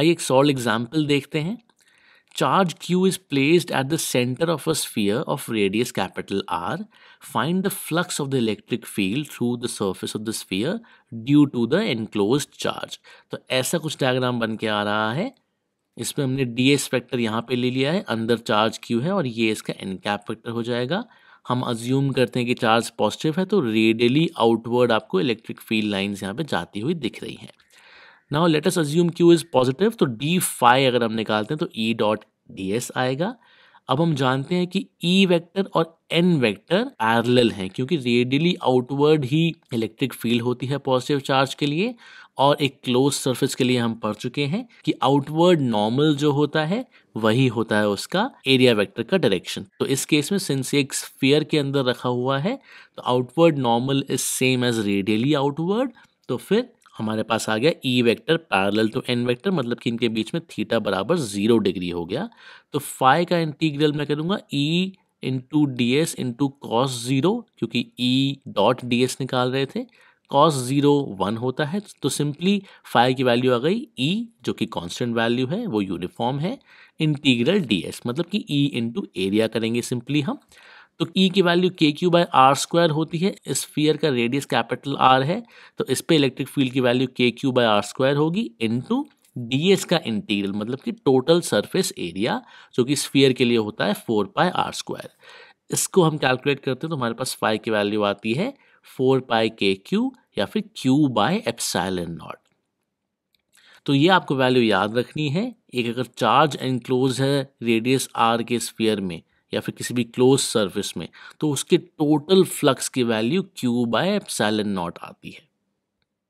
आइए एक solved example देखते हैं charge Q is placed at the centre of a sphere of radius capital R. Find the flux of the electric field through the surface of the sphere due to the enclose charge तो ऐसा कुछ diagram बन के आ रहा है इसमें हमने D S factor यहाँ पे ले लिया है अंदर चार्ज Q है और ये इसका एन कैप फैक्टर हो जाएगा हम अज्यूम करते हैं कि चार्ज पॉजिटिव है तो रेडियली आउटवर्ड आपको इलेक्ट्रिक फील्ड लाइन्स यहाँ पे जाती हुई दिख रही हैं now let us assume Q is positive तो डी फाइव अगर हम निकालते हैं तो ई डॉट डी एस आएगा अब हम जानते हैं कि ई e वेक्टर और एन वेक्टर पैरेलल हैं क्योंकि रेडियली आउटवर्ड ही इलेक्ट्रिक फील्ड होती है पॉजिटिव चार्ज के लिए और एक क्लोज सरफेस के लिए हम पढ़ चुके हैं कि आउटवर्ड नॉर्मल जो होता है वही होता है उसका एरिया वेक्टर का डायरेक्शन तो इस केस में सिंस एक स्फीयर के अंदर रखा हुआ है तो outward normal is same as radially outward तो फिर हमारे पास आ गया E vector parallel to N vector मतलब कि इनके बीच में थीटा बराबर जीरो डिग्री हो गया तो फाइव का इंटीग्रल मैं करूँगा E into D S into cos zero क्योंकि ई डॉट डी एस निकाल रहे थे कॉस ज़ीरो वन होता है तो सिंपली फाइव की वैल्यू आ गई ई e, जो कि कांस्टेंट वैल्यू है वो यूनिफॉर्म है इंटीग्रल डी एस मतलब कि ई इंटू एरिया करेंगे सिंपली हम तो ई e की value K Q by R square होती है स्फीयर का रेडियस कैपिटल आर है तो इस पर इलेक्ट्रिक फील्ड की value K Q by R square होगी डी एस का इंटीग्रल मतलब कि टोटल सरफेस एरिया जो कि स्फीयर के लिए होता है फोर पाई आर स्क्वायर इसको हम कैलकुलेट करते हैं तो हमारे पास फाइव की वैल्यू आती है फोर पाई के क्यू या फिर क्यू बाय एंड नॉट तो ये आपको वैल्यू याद रखनी है एक अगर चार्ज एनक्लोज है रेडियस आर के स्फीयर में या फिर किसी भी क्लोज सरफेस में तो उसके टोटल फ्लक्स की value Q by epsilon naught आती है